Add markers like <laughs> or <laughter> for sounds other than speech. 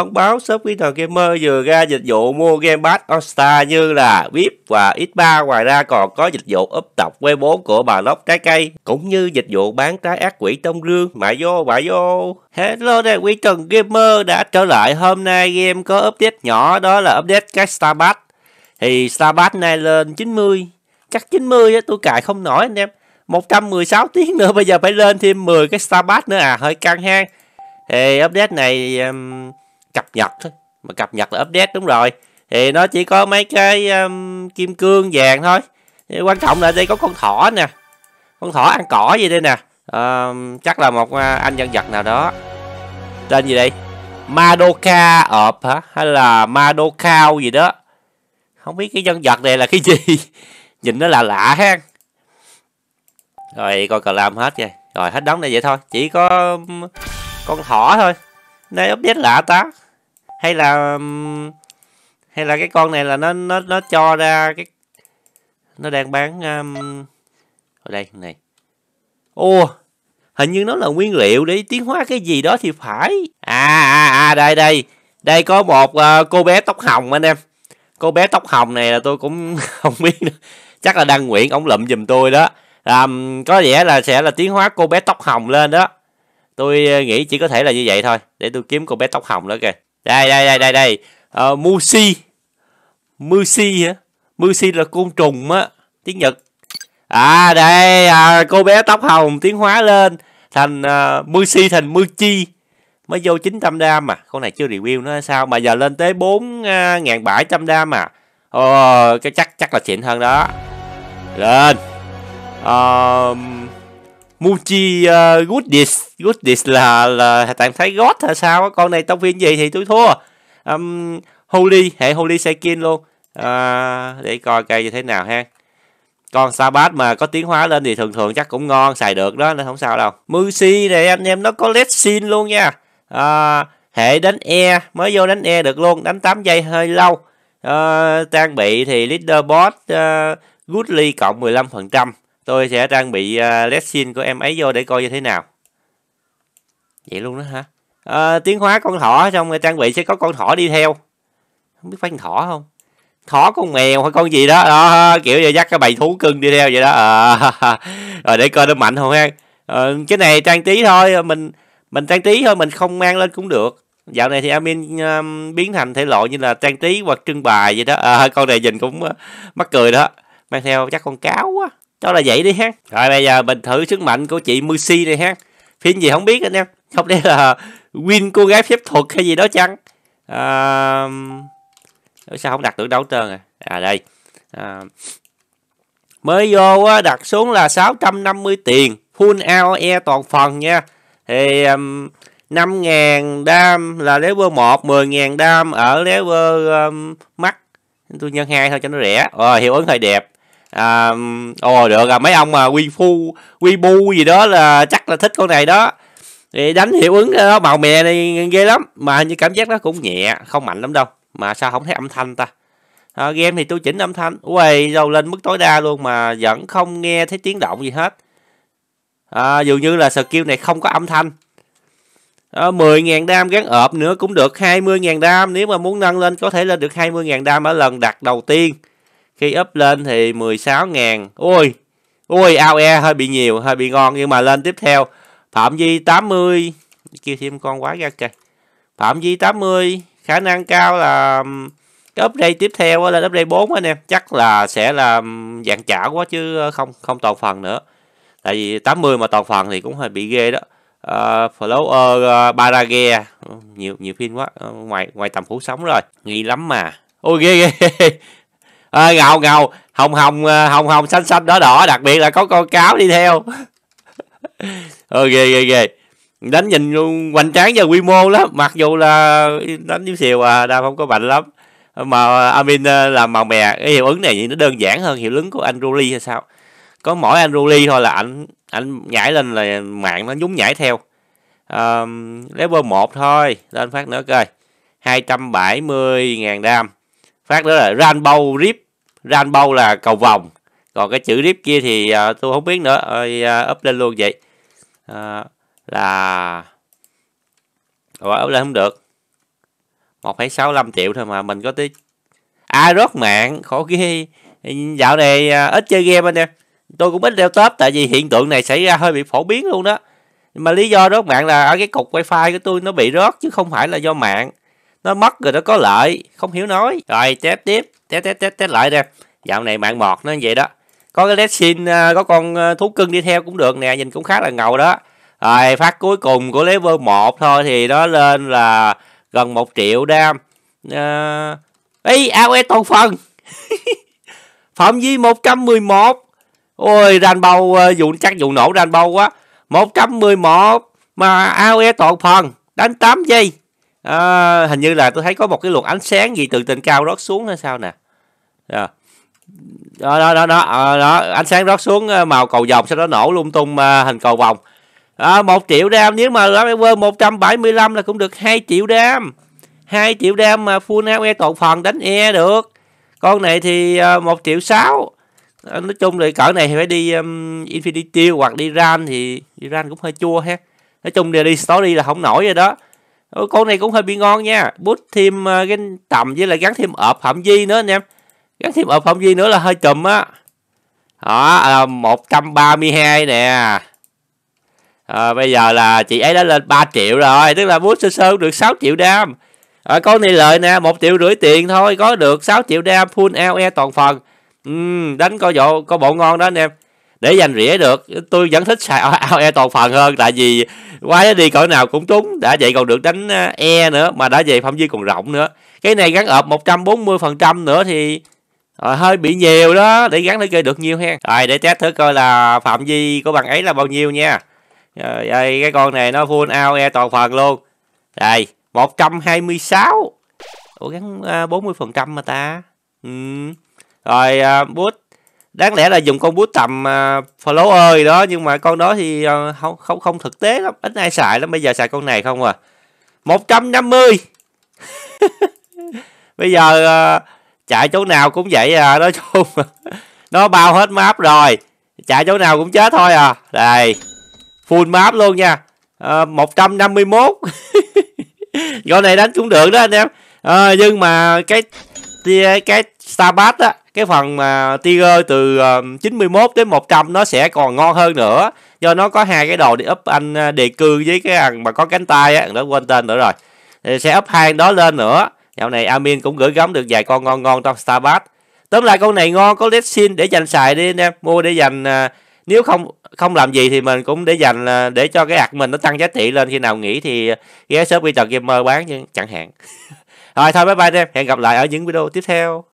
Thông báo shop Winter Gamer vừa ra dịch vụ mua Game Pass All Star như là VIP và X3. Ngoài ra còn có dịch vụ úp tập V4 của bà lóc trái cây, cũng như dịch vụ bán trái ác quỷ trong rương. Mạ vô, mạ vô. Hello đây quý Trần Gamer đã trở lại hôm nay game có update nhỏ đó là update cái Starbucks thì Starbucks nay lên 90 chắc 90 á tôi cài không nổi anh em 116 tiếng nữa bây giờ phải lên thêm 10 cái Starbucks nữa à hơi căng ha thì update này um, nhật thôi mà cập nhật là update đúng rồi thì nó chỉ có mấy cái um, kim cương vàng thôi thì quan trọng là đây có con thỏ nè con thỏ ăn cỏ gì đây nè um, chắc là một à, anh nhân vật nào đó tên gì đây Madoka ọp hả hay là Madokao gì đó không biết cái nhân vật này là cái gì <laughs> nhìn nó là lạ ha rồi coi cờ làm hết vậy rồi hết đóng này vậy thôi chỉ có um, con thỏ thôi nay update lạ ta hay là hay là cái con này là nó nó nó cho ra cái nó đang bán um, ở đây này ô hình như nó là nguyên liệu để tiến hóa cái gì đó thì phải à à à đây đây đây có một uh, cô bé tóc hồng anh em cô bé tóc hồng này là tôi cũng <laughs> không biết nữa. chắc là đăng nguyện ổng lụm giùm tôi đó um, có vẻ là sẽ là tiến hóa cô bé tóc hồng lên đó tôi ờ, nghĩ chỉ có thể là như vậy thôi để tôi kiếm cô bé tóc hồng nữa kìa đây đây đây đây đây uh, ờ, musi musi hả musi là côn trùng á tiếng nhật à đây à, cô bé tóc hồng tiến hóa lên thành uh, à, musi thành muchi mới vô 900 đam mà con này chưa review nó sao mà giờ lên tới 4.700 à, đam mà cái chắc chắc là xịn hơn đó lên um, Muji uh, ờ, Goodis Goodis là là tạm thấy God hay sao con này tông phiên gì thì tôi thua um, Holy hệ Holy Saikin luôn à, để coi cây như thế nào ha con Sabat mà có tiến hóa lên thì thường thường chắc cũng ngon xài được đó nên không sao đâu Musi này anh em nó có sin luôn nha à, hệ đánh e mới vô đánh e được luôn đánh 8 giây hơi lâu à, trang bị thì leaderboard uh, ờ, goodly cộng 15 phần trăm tôi sẽ trang bị uh, à, lesson của em ấy vô để coi như thế nào vậy luôn đó hả à, tiến hóa con thỏ xong rồi trang bị sẽ có con thỏ đi theo không biết phải con thỏ không thỏ con mèo hay con gì đó à, kiểu như dắt cái bầy thú cưng đi theo vậy đó à, <laughs> rồi để coi nó mạnh không ha à, cái này trang trí thôi mình mình trang trí thôi mình không mang lên cũng được dạo này thì admin um, biến thành thể loại như là trang trí hoặc trưng bày vậy đó à, con này nhìn cũng uh, mắc cười đó mang theo chắc con cáo quá đó là vậy đi ha rồi bây giờ mình thử sức mạnh của chị Mercy đây ha phim gì không biết anh em không lẽ là win cô gái phép thuật hay gì đó chăng à, sao không đặt được đấu trơn à à đây à, mới vô á, đặt xuống là 650 tiền full out toàn phần nha thì um, 5.000 đam là level 1 10.000 đam ở level um, mắt tôi nhân hai thôi cho nó rẻ rồi ờ, hiệu ứng hơi đẹp à, ồ được à mấy ông mà quy phu quy bu gì đó là chắc là thích con này đó thì đánh hiệu ứng đó màu mè này ghê lắm mà như cảm giác nó cũng nhẹ không mạnh lắm đâu mà sao không thấy âm thanh ta à, game thì tôi chỉnh âm thanh uầy dầu lên mức tối đa luôn mà vẫn không nghe thấy tiếng động gì hết à, dường như là skill này không có âm thanh à, 10.000 đam gắn ợp nữa cũng được 20.000 đam nếu mà muốn nâng lên có thể lên được 20.000 đam ở lần đặt đầu tiên khi up lên thì 16 ngàn ui ui ao e hơi bị nhiều hơi bị ngon nhưng mà lên tiếp theo phạm vi 80 kêu thêm con quá ra kìa phạm vi 80 khả năng cao là cái update tiếp theo lên update 4 anh em chắc là sẽ là dạng chảo quá chứ ờ, không không toàn phần nữa tại vì 80 mà toàn phần thì cũng hơi bị ghê đó uh, ờ, Flower uh, ờ, Barage nhiều nhiều phim quá ngoài ngoài tầm phủ sống rồi nghi lắm mà ôi ghê ghê à, ngầu ngầu hồng hồng ờ, hồng hồng xanh xanh đỏ đỏ đặc biệt là có con cáo đi theo ok ok ok đánh nhìn hoành tráng và quy mô lắm mặc dù là đánh chiếu xìu à đang không có mạnh lắm mà Amin ờ, làm màu mè cái hiệu ứng này thì nó đơn giản hơn hiệu ứng của anh Ruli hay sao có mỗi anh Ruli thôi là anh anh nhảy lên là mạng nó nhúng nhảy theo um, level 1 thôi lên phát nữa coi 270.000 đam phát đó là rainbow rip rainbow là cầu vòng còn cái chữ rip kia thì à, tôi không biết nữa ơi à, up lên luôn vậy à, là Ủa, up lên không được 1,65 triệu thôi mà mình có tí ai à, rớt mạng khổ ghê dạo này à, ít chơi game anh em tôi cũng ít đeo tớp tại vì hiện tượng này xảy ra hơi bị phổ biến luôn đó mà lý do rớt mạng là ở cái cục wifi của tôi nó bị rớt chứ không phải là do mạng nó mất rồi nó có lợi không hiểu nói rồi test tiếp test test test test lại nè dạo này mạng mọt nó như vậy đó có cái Lexin à, có con à, thú cưng đi theo cũng được nè nhìn cũng khá là ngầu đó rồi phát cuối cùng của level 1 thôi thì nó lên là gần 1 triệu đam à... ấy AOE toàn phần phạm vi 111 ôi ranh bầu à, vụ chắc vụ nổ ranh bầu quá 111 mà AOE toàn phần đánh 8 giây à, hình như là tôi thấy có một cái luồng ánh sáng gì từ trên cao rót xuống hay sao nè à. đó đó đó đó, ờ, đó ánh sáng rót xuống ờ, màu cầu vòng sau đó nổ lung tung ờ, hình cầu vòng à, 1 triệu đam nếu mà Ravenver 175 là cũng được 2 triệu đam 2 triệu đam mà full out e toàn phần đánh e được con này thì à, 1 triệu 6 nói chung là cỡ này thì phải đi um, Infinity hoặc đi Ran thì đi Ran cũng hơi chua ha nói chung là đi story là không nổi rồi đó Ủa, con này cũng hơi bị ngon nha bút thêm uh, cái tầm với lại gắn thêm ợp hậm di nữa anh em gắn thêm ợp hậm di nữa là hơi chùm á đó à, một trăm ba mươi hai nè à, bây giờ là chị ấy đã lên 3 triệu rồi tức là bút sơ sơ được 6 triệu đam à, con này lợi nè một triệu rưỡi tiền thôi có được 6 triệu đam full AOE toàn phần ừ, đánh coi bộ coi bộ ngon đó anh em để giành rỉa được tôi vẫn thích xài AOE toàn phần hơn tại vì qua đi cỡ nào cũng trúng đã vậy còn được đánh à, e nữa mà đã về phạm vi còn rộng nữa cái này gắn ợp 140 phần trăm nữa thì à, hơi bị nhiều đó để gắn để chơi được nhiều ha rồi để test thử coi là phạm vi của bằng ấy là bao nhiêu nha rồi đây cái con này nó full AOE toàn phần luôn đây 126 Ủa gắn 40 à, phần trăm mà ta ừ. Rồi uh, bút đáng lẽ là dùng con bút tầm uh, à, flow ơi đó nhưng mà con đó thì uh, không không không thực tế lắm ít ai xài lắm bây giờ xài con này không à 150 <laughs> bây giờ uh, chạy chỗ nào cũng vậy à nói chung <laughs> nó bao hết map rồi chạy chỗ nào cũng chết thôi à đây full map luôn nha à, ờ, 151 <laughs> con này đánh cũng được đó anh em à, nhưng mà cái cái Starbat á cái phần mà Tiger từ 91 đến 100 nó sẽ còn ngon hơn nữa do nó có hai cái đồ để up anh ờ, đề cương với cái thằng mà có cánh tay á đó quên tên nữa rồi thì sẽ up hai đó lên nữa dạo này Amin cũng gửi gắm được vài con ngon ngon trong Starbucks tóm lại con này ngon có xin để dành xài đi anh em mua để dành ờ, nếu không không làm gì thì mình cũng để dành ờ, để cho cái ạc mình nó tăng giá trị lên khi nào nghỉ thì ghé shop Peter Gamer bán chẳng hạn <laughs> rồi thôi bye bye anh em hẹn gặp lại ở những video tiếp theo